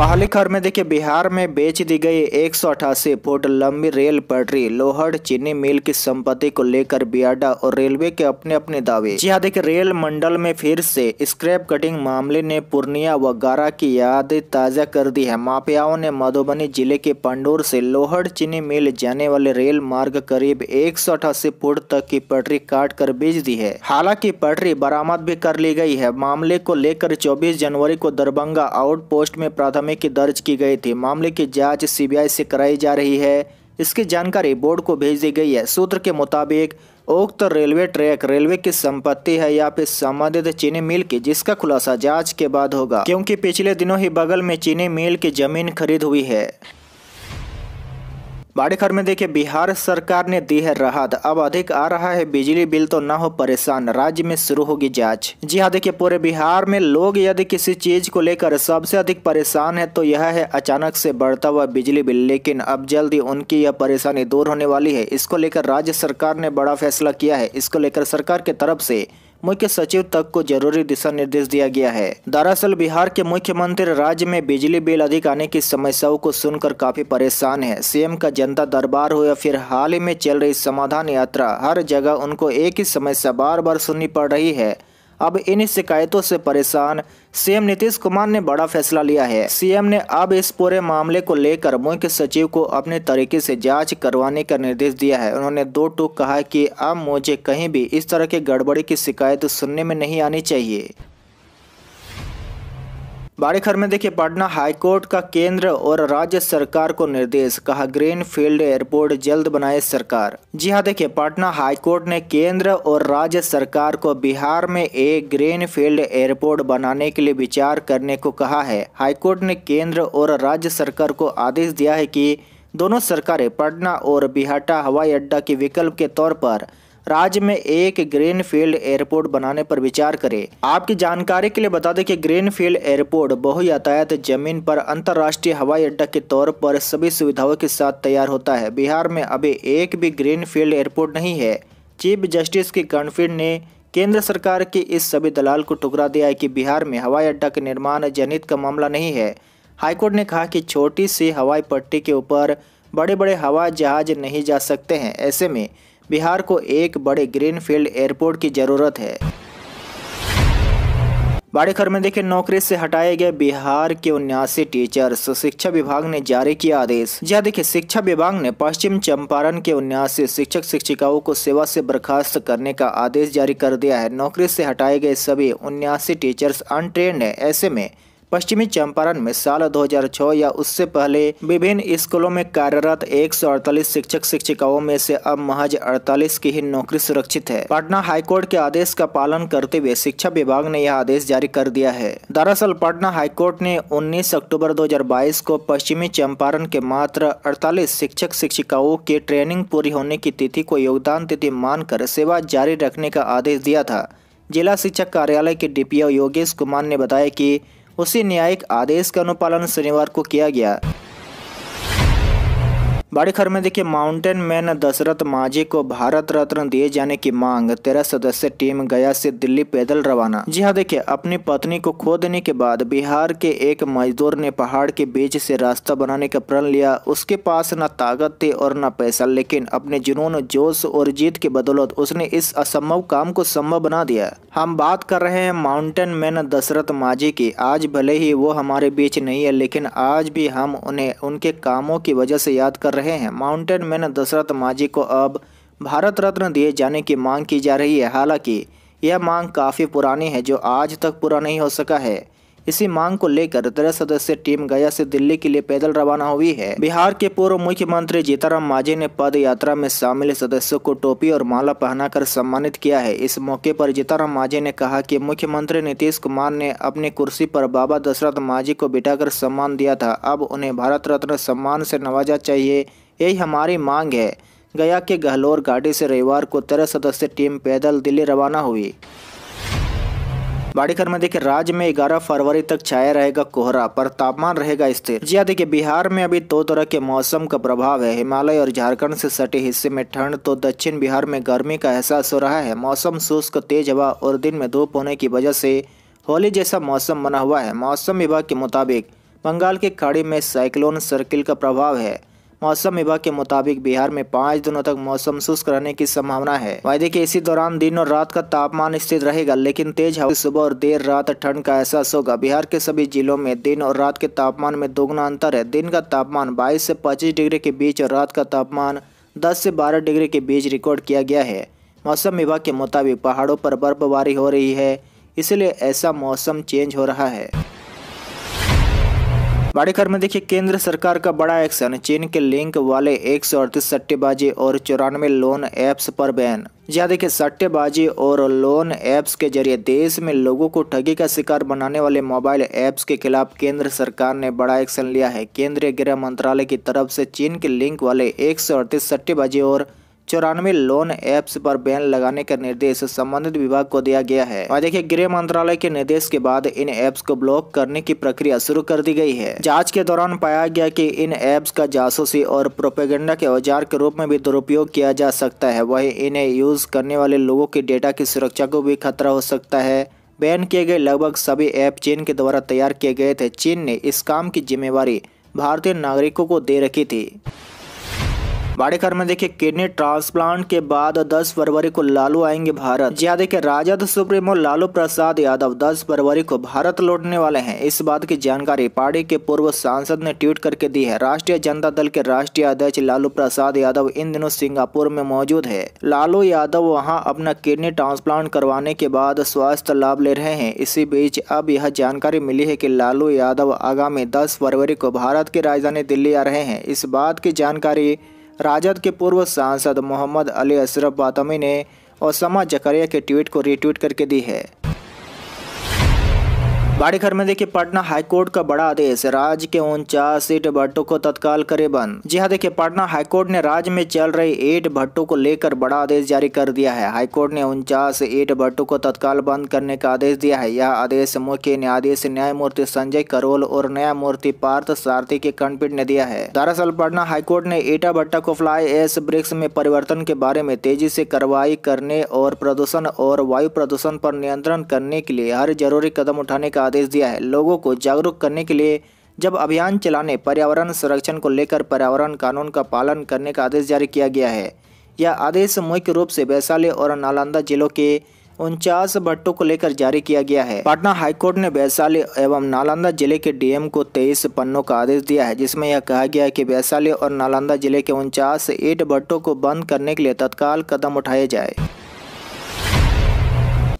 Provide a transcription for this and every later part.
खबर में देखिए बिहार में बेच दी गई एक फुट लंबी रेल पटरी लोहड़ चीनी मिल की संपत्ति को लेकर बियाडा और रेलवे के अपने अपने दावे जी हाँ देखिए रेल मंडल में फिर से स्क्रैप कटिंग मामले ने पूर्णिया व गारा की याद ताजा कर दी है माफियाओं ने मधुबनी जिले के पंडोर से लोहड़ चीनी मिल जाने वाले रेल मार्ग करीब एक फुट तक की पटरी काट कर बेच दी है हालांकि पटरी बरामद भी कर ली गई है मामले को लेकर चौबीस जनवरी को दरभंगा आउट पोस्ट में प्राथमिक समय के दर्ज की गई थी मामले की जांच सीबीआई से कराई जा रही है इसकी जानकारी बोर्ड को भेज दी गई है सूत्र के मुताबिक उक्त रेलवे ट्रैक रेलवे की संपत्ति है या फिर संबंधित चीनी मिल की जिसका खुलासा जांच के बाद होगा क्योंकि पिछले दिनों ही बगल में चीनी मिल की जमीन खरीद हुई है बाड़ीघर खबर में देखिए बिहार सरकार ने दी है राहत अब अधिक आ रहा है बिजली बिल तो ना हो परेशान राज्य में शुरू होगी जांच जी हाँ देखिए पूरे बिहार में लोग यदि किसी चीज को लेकर सबसे अधिक परेशान है तो यह है अचानक से बढ़ता हुआ बिजली बिल लेकिन अब जल्दी उनकी यह परेशानी दूर होने वाली है इसको लेकर राज्य सरकार ने बड़ा फैसला किया है इसको लेकर सरकार की तरफ से मुख्य सचिव तक को जरूरी दिशा निर्देश दिया गया है दरअसल बिहार के मुख्यमंत्री राज्य में बिजली बिल अधिक आने की समस्याओं को सुनकर काफी परेशान है सीएम का जनता दरबार हो या फिर हाल ही में चल रही समाधान यात्रा हर जगह उनको एक ही समस्या बार बार सुननी पड़ रही है अब इन शिकायतों से परेशान सीएम नीतीश कुमार ने बड़ा फैसला लिया है सीएम ने अब इस पूरे मामले को लेकर मुख्य सचिव को अपने तरीके से जांच करवाने का निर्देश दिया है उन्होंने दो टूक कहा कि अब मुझे कहीं भी इस तरह की गड़बड़ी की शिकायत सुनने में नहीं आनी चाहिए खबर में देखिए पटना हाईकोर्ट का केंद्र और राज्य सरकार को निर्देश कहा ग्रीन फील्ड एयरपोर्ट जल्द बनाए सरकार जी हाँ देखिए पटना हाईकोर्ट ने केंद्र और राज्य सरकार को बिहार में एक ग्रीन फील्ड एयरपोर्ट बनाने के लिए विचार करने को कहा है हाईकोर्ट ने केंद्र और राज्य सरकार को आदेश दिया है कि दोनों सरकारें पटना और बिहाटा हवाई अड्डा के विकल्प के तौर पर राज्य में एक ग्रीन फील्ड एयरपोर्ट बनाने पर विचार करे आपकी जानकारी के लिए बता दें कि ग्रीन फील्ड एयरपोर्ट बहु यातायात जमीन पर अंतर्राष्ट्रीय हवाई अड्डा के तौर पर सभी सुविधाओं के साथ तैयार होता है बिहार में अभी एक भी ग्रीन फील्ड एयरपोर्ट नहीं है चीफ जस्टिस की कर्णफीड ने केंद्र सरकार के इस सभी दलाल को टुकरा दिया है कि बिहार में हवाई अड्डा के निर्माण जनहित का मामला नहीं है हाईकोर्ट ने कहा कि छोटी सी हवाई पट्टी के ऊपर बड़े बड़े हवाई जहाज नहीं जा सकते हैं ऐसे में बिहार को एक बड़े ग्रीनफील्ड एयरपोर्ट की जरूरत है बाड़ीखर में देखे नौकरी से हटाए गए बिहार के उन्यासी टीचर्स शिक्षा विभाग ने जारी किया आदेश जहाँ देखिए शिक्षा विभाग ने पश्चिम चंपारण के उन्यासी शिक्षक शिक्षिकाओं को सेवा से बर्खास्त करने का आदेश जारी कर दिया है नौकरी से हटाए गए सभी उन्यासी टीचर्स अनट्रेंड है ऐसे में पश्चिमी चंपारण में साल 2006 या उससे पहले विभिन्न स्कूलों में कार्यरत एक शिक्षक शिक्षिकाओं में से अब महज 48 की ही नौकरी सुरक्षित है पटना हाईकोर्ट के आदेश का पालन करते हुए शिक्षा विभाग ने यह आदेश जारी कर दिया है दरअसल पटना हाईकोर्ट ने 19 अक्टूबर 2022 को पश्चिमी चंपारण के मात्र 48 शिक्षक शिक्षिकाओं की ट्रेनिंग पूरी होने की तिथि को योगदान तिथि मानकर सेवा जारी रखने का आदेश दिया था जिला शिक्षक कार्यालय के डीपीओ योगेश कुमार ने बताया कि उसी न्यायिक आदेश का अनुपालन शनिवार को किया गया खबर में देखिए माउंटेन मैन दशरथ मांझी को भारत रत्न दिए जाने की मांग तेरह सदस्य टीम गया से दिल्ली पैदल रवाना जी हाँ देखिए अपनी पत्नी को खो देने के बाद बिहार के एक मजदूर ने पहाड़ के बीच से रास्ता बनाने का प्रण लिया उसके पास न ताकत थी और न पैसा लेकिन अपने जुनून जोश और जीत की बदौलत उसने इस असंभव काम को संभव बना दिया हम बात कर रहे हैं माउंटेन मैन दशरथ मांझी की आज भले ही वो हमारे बीच नहीं है लेकिन आज भी हम उन्हें उनके कामों की वजह से याद कर रहे रहे हैं माउंटेन मैन दशरथ मांझी को अब भारत रत्न दिए जाने की मांग की जा रही है हालांकि यह मांग काफ़ी पुरानी है जो आज तक पूरा नहीं हो सका है इसी मांग को लेकर तेरह सदस्य टीम गया से दिल्ली के लिए पैदल रवाना हुई है बिहार के पूर्व मुख्यमंत्री जीताराम मांझी ने पद यात्रा में शामिल सदस्यों को टोपी और माला पहनाकर सम्मानित किया है इस मौके पर जीताराम मांझी ने कहा कि मुख्यमंत्री नीतीश कुमार ने अपनी कुर्सी पर बाबा दशरथ मांझी को बिठाकर सम्मान दिया था अब उन्हें भारत रत्न सम्मान से नवाजा चाहिए यही हमारी मांग है गया के गहलोर घाटी से रविवार को तेरह सदस्य टीम पैदल दिल्ली रवाना हुई बाड़ीघर में देखिए राज्य में ग्यारह फरवरी तक छाया रहेगा कोहरा पर तापमान रहेगा स्थिर जी देखिये बिहार में अभी दो तरह के मौसम का प्रभाव है हिमालय और झारखंड से सटे हिस्से में ठंड तो दक्षिण बिहार में गर्मी का एहसास हो रहा है मौसम शुष्क तेज हवा और दिन में धूप होने की वजह से होली जैसा मौसम बना हुआ है मौसम विभाग के मुताबिक बंगाल की खाड़ी में साइक्लोन सर्किल का प्रभाव है मौसम विभाग के मुताबिक बिहार में पाँच दिनों तक मौसम शुष्क रहने की संभावना है वायदे देखिए इसी दौरान दिन और रात का तापमान स्थिर रहेगा लेकिन तेज हवा सुबह और देर रात ठंड का एहसास होगा बिहार के सभी जिलों में दिन और रात के तापमान में दोगुना अंतर है दिन का तापमान बाईस से पच्चीस डिग्री के बीच और रात का तापमान दस से बारह डिग्री के बीच रिकॉर्ड किया गया है मौसम विभाग के मुताबिक पहाड़ों पर बर्फबारी हो रही है इसलिए ऐसा मौसम चेंज हो रहा है खबर में देखिए केंद्र सरकार का बड़ा एक्शन चीन के लिंक वाले एक सट्टेबाजी और चौरानवे लोन एप्स पर बैन जहाँ देखिए सट्टेबाजी और लोन ऐप्स के जरिए देश में लोगों को ठगी का शिकार बनाने वाले मोबाइल ऐप्स के खिलाफ केंद्र सरकार ने बड़ा एक्शन लिया है केंद्रीय गृह मंत्रालय की तरफ से चीन के लिंक वाले एक सट्टेबाजी और चौरानवे लोन एप्स पर बैन लगाने का निर्देश संबंधित विभाग को दिया गया है और देखिए गृह मंत्रालय के निर्देश के बाद इन एप्स को ब्लॉक करने की प्रक्रिया शुरू कर दी गई है जांच के दौरान पाया गया कि इन एप्स का जासूसी और प्रोपेगेंडा के औजार के रूप में भी दुरुपयोग किया जा सकता है वही इन्हें यूज करने वाले लोगों के डेटा की सुरक्षा को भी खतरा हो सकता है बैन किए गए लगभग सभी ऐप चीन के द्वारा तैयार किए गए थे चीन ने इस काम की जिम्मेवारी भारतीय नागरिकों को दे रखी थी बाड़ेकर में देखिए किडनी ट्रांसप्लांट के बाद 10 फरवरी को लालू आएंगे भारत ज्यादा हाँ, देखिए राजद सुप्रीमो लालू प्रसाद यादव 10 फरवरी को भारत लौटने वाले हैं इस बात की जानकारी पार्टी के पूर्व सांसद ने ट्वीट करके दी है राष्ट्रीय जनता दल के राष्ट्रीय अध्यक्ष लालू प्रसाद यादव इन दिनों सिंगापुर में मौजूद है लालू यादव वहाँ अपना किडनी ट्रांसप्लांट करवाने के बाद स्वास्थ्य लाभ ले रहे हैं इसी बीच अब यह जानकारी मिली है की लालू यादव आगामी दस फरवरी को भारत की राजधानी दिल्ली आ रहे हैं इस बात की जानकारी राजद के पूर्व सांसद मोहम्मद अली अशरफ बातमी ने ओसामा जकरिया के ट्वीट को रीट्वीट करके दी है बड़े खबर में देखिए पटना हाईकोर्ट का बड़ा आदेश राज्य के उनचास सीट भट्टों को तत्काल करे बंद जी हाँ देखिए पटना हाईकोर्ट ने राज्य में चल रहे ईट भट्टों को लेकर बड़ा आदेश जारी कर दिया है हाईकोर्ट ने उनचास ईट भट्टों को तत्काल बंद करने का आदेश दिया है यह आदेश मुख्य न्यायाधीश न्यायमूर्ति संजय करोल और न्यायमूर्ति पार्थ सारथी के खंडपीठ ने दिया है दरअसल पटना हाईकोर्ट ने ईटा भट्टा को फ्लाई एस ब्रिक्स में परिवर्तन के बारे में तेजी से कार्रवाई करने और प्रदूषण और वायु प्रदूषण पर नियंत्रण करने के लिए हर जरूरी कदम उठाने का का आदेश दिया है लोगों को जागरूक करने के लिए जब अभियान चलाने पर्यावरण संरक्षण को लेकर पर्यावरण कानून का पालन करने का आदेश जारी किया गया है यह आदेश मुख्य रूप से वैशाली और नालंदा जिलों के उनचास भट्टों को लेकर जारी किया गया है पटना हाईकोर्ट ने वैशाली एवं नालंदा जिले के डीएम को तेईस पन्नों का आदेश दिया है जिसमें यह कहा गया है कि वैशाली और नालंदा जिले के उनचास एट भट्टों को बंद करने के लिए तत्काल कदम उठाए जाए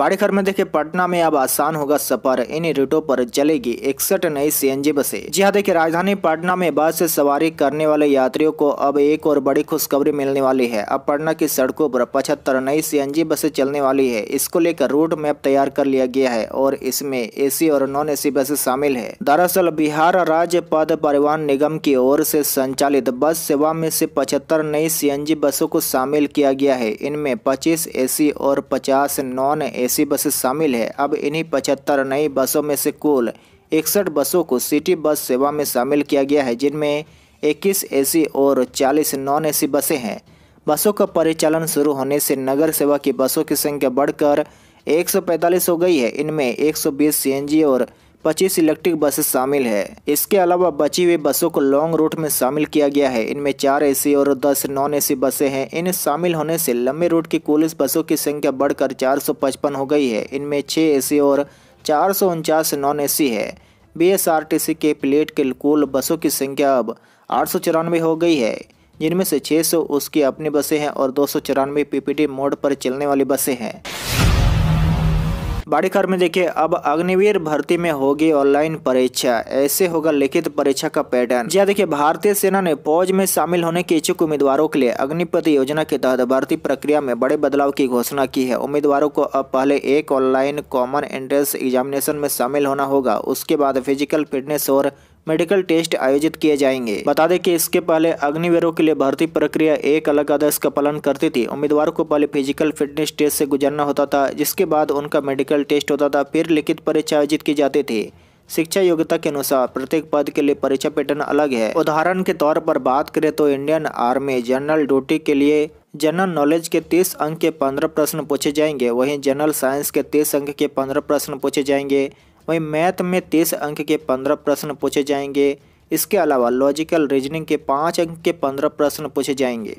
बाड़ी खबर में देखे पटना में अब आसान होगा सफर इन रूटों पर चलेगी इकसठ नई सीएनजी बसें जी हाँ देखिए राजधानी पटना में बस से सवारी करने वाले यात्रियों को अब एक और बड़ी खुशखबरी मिलने वाली है अब पटना की सड़कों पर पचहत्तर नई सीएनजी बसें चलने वाली है इसको लेकर रूट मैप तैयार कर लिया गया है और इसमें ए और नॉन ए सी शामिल है दरअसल बिहार राज्य पद परिवहन निगम की ओर से संचालित बस सेवा में से पचहत्तर नई सी बसों को शामिल किया गया है इनमें पच्चीस ए और पचास नॉन ए एसी बसें शामिल है अब इन्हीं पचहत्तर नई बसों में से कुल इकसठ बसों को सिटी बस सेवा में शामिल किया गया है जिनमें 21 एसी और 40 नॉन एसी बसें हैं बसों का परिचालन शुरू होने से नगर सेवा की बसों की संख्या बढ़कर 145 हो गई है इनमें 120 सीएनजी और पच्चीस इलेक्ट्रिक बसेस शामिल है इसके अलावा बची हुई बसों को लॉन्ग रूट में शामिल किया गया है इनमें चार ए और दस नॉन ए बसें हैं इन शामिल होने से लंबे रूट की कुल बसों की संख्या बढ़कर चार हो गई है इनमें छः एसी और चार नॉन ए है बीएसआरटीसी के प्लेट के कुल बसों की संख्या अब आठ हो गई है जिनमें से 600 उसकी अपनी बसें हैं और दो सौ पीपीटी मोड पर चलने वाली बसें हैं खबर में देखिए अब अग्निवीर भर्ती में होगी ऑनलाइन परीक्षा ऐसे होगा लिखित परीक्षा का पैटर्न जी हाँ, देखिए भारतीय सेना ने फौज में शामिल होने के इच्छुक उम्मीदवारों के लिए अग्निपथ योजना के तहत भर्ती प्रक्रिया में बड़े बदलाव की घोषणा की है उम्मीदवारों को अब पहले एक ऑनलाइन कॉमन एंट्रेंस एग्जामिनेशन में शामिल होना होगा उसके बाद फिजिकल फिटनेस और मेडिकल टेस्ट आयोजित किए जाएंगे बता दें कि इसके पहले अग्निवीरों के लिए भर्ती प्रक्रिया एक अलग आदेश का पालन करती थी उम्मीदवारों को पहले फिजिकल फिटनेस टेस्ट से गुजरना होता था जिसके बाद उनका मेडिकल टेस्ट होता था फिर लिखित परीक्षा आयोजित की जाती थी शिक्षा योग्यता के अनुसार प्रत्येक पद के लिए परीक्षा पैटर्न अलग है उदाहरण के तौर पर बात करें तो इंडियन आर्मी जनरल ड्यूटी के लिए जनरल नॉलेज के 30 अंक के 15 प्रश्न पूछे जाएंगे वहीं जनरल साइंस के 30 अंक के 15 प्रश्न पूछे जाएंगे वहीं मैथ में तीस अंक के पंद्रह प्रश्न पूछे जाएंगे इसके अलावा लॉजिकल रीजनिंग के पाँच अंक के पंद्रह प्रश्न पूछे जाएंगे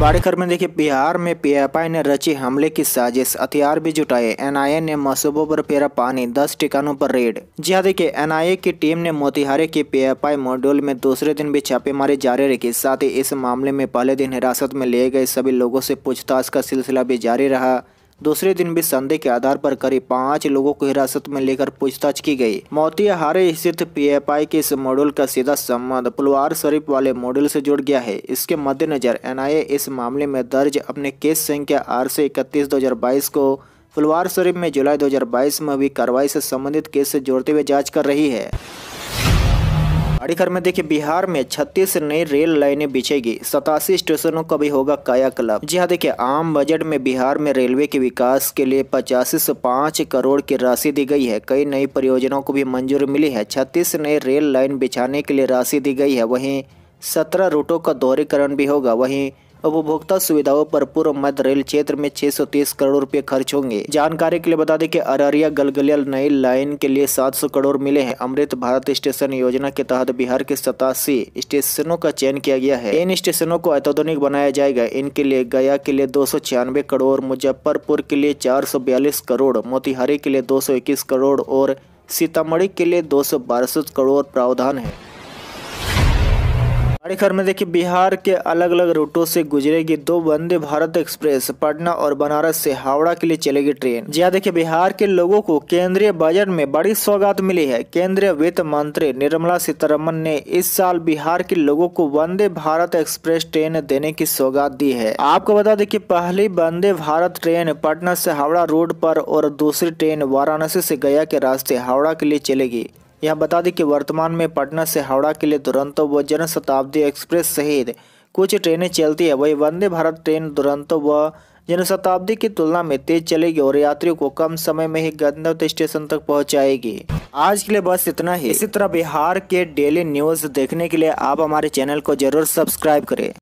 बड़े में देखिए बिहार में पीएफआई ने रची हमले की साजिश हथियार भी जुटाए एनआईए ने मसूबों पर फेरा पानी दस ठिकानों पर रेड जी हाँ देखिए एनआईए की टीम ने मोतिहारी के पीएफआई मॉड्यूल में दूसरे दिन भी छापेमारी जारी रखी साथ ही इस मामले में पहले दिन हिरासत में लिए गए सभी लोगों से पूछताछ का सिलसिला भी जारी रहा दूसरे दिन भी संदेह के आधार पर करीब पाँच लोगों को हिरासत में लेकर पूछताछ की गई मोतिहारे स्थित पीएफआई के इस मॉड्यूल का सीधा संबंध पुलवार शरीफ वाले मॉड्यूल से जुड़ गया है इसके मद्देनजर एनआईए इस मामले में दर्ज अपने केस संख्या आर से इकतीस दो को पुलवार शरीफ में जुलाई बाईस में हुई कार्रवाई से संबंधित केस से जोड़ते हुए जाँच कर रही है झाड़ीखर में देखिए बिहार में छत्तीस नई रेल लाइनें बिछेगी सतासी स्टेशनों का भी होगा क्लब जी हाँ देखिए आम बजट में बिहार में रेलवे के विकास के लिए पचासी से पांच करोड़ की राशि दी गई है कई नई परियोजनाओं को भी मंजूरी मिली है छत्तीस नई रेल लाइन बिछाने के लिए राशि दी गई है वही सत्रह रूटों का दोहरीकरण भी होगा वहीं उपभोक्ता सुविधाओं पर पूर्व मध्य रेल क्षेत्र में 630 करोड़ रुपए खर्च होंगे जानकारी के लिए बता दें कि अररिया गलगलिया नई लाइन के लिए 700 करोड़ मिले हैं अमृत भारत स्टेशन योजना के तहत बिहार के सतासी स्टेशनों का चयन किया गया है इन स्टेशनों को अत्याधुनिक बनाया जाएगा इनके लिए गया के लिए दो करोड़ मुजफ्फरपुर के लिए चार करोड़ मोतिहारी के लिए दो करोड़ और सीतामढ़ी के लिए दो करोड़ प्रावधान है गाड़ी खबर में देखिए बिहार के अलग अलग रूटों से गुजरेगी दो वंदे भारत एक्सप्रेस पटना और बनारस से हावड़ा के लिए चलेगी ट्रेन जी हाँ, देखिए बिहार के लोगों को केंद्रीय बजट में बड़ी सौगात मिली है केंद्रीय वित्त मंत्री निर्मला सीतारमन ने इस साल बिहार के लोगों को वंदे भारत एक्सप्रेस ट्रेन देने की सौगात दी है आपको बता दें की पहली वंदे भारत ट्रेन पटना से हावड़ा रोड पर और दूसरी ट्रेन वाराणसी से गया के रास्ते हावड़ा के लिए चलेगी यह बता दें कि वर्तमान में पटना से हावड़ा के लिए दुरंतो व जनशताब्दी एक्सप्रेस सहित कुछ ट्रेनें चलती है वही वंदे भारत ट्रेन दुरंतो व जनशताब्दी की तुलना में तेज चलेगी और यात्रियों को कम समय में ही गंधवत स्टेशन तक पहुंचाएगी। आज के लिए बस इतना ही इसी तरह बिहार के डेली न्यूज देखने के लिए आप हमारे चैनल को जरूर सब्सक्राइब करें